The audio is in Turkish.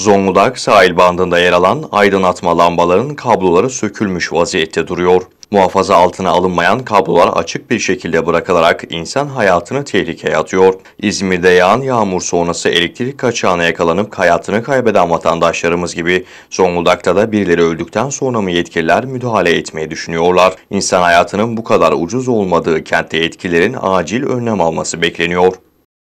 Zonguldak sahil bandında yer alan aydınlatma lambaların kabloları sökülmüş vaziyette duruyor. Muhafaza altına alınmayan kablolar açık bir şekilde bırakılarak insan hayatını tehlikeye atıyor. İzmir'de yağan yağmur sonrası elektrik kaçağına yakalanıp hayatını kaybeden vatandaşlarımız gibi Zonguldak'ta da birileri öldükten sonra mı yetkililer müdahale etmeyi düşünüyorlar? İnsan hayatının bu kadar ucuz olmadığı kentte yetkililerin acil önlem alması bekleniyor.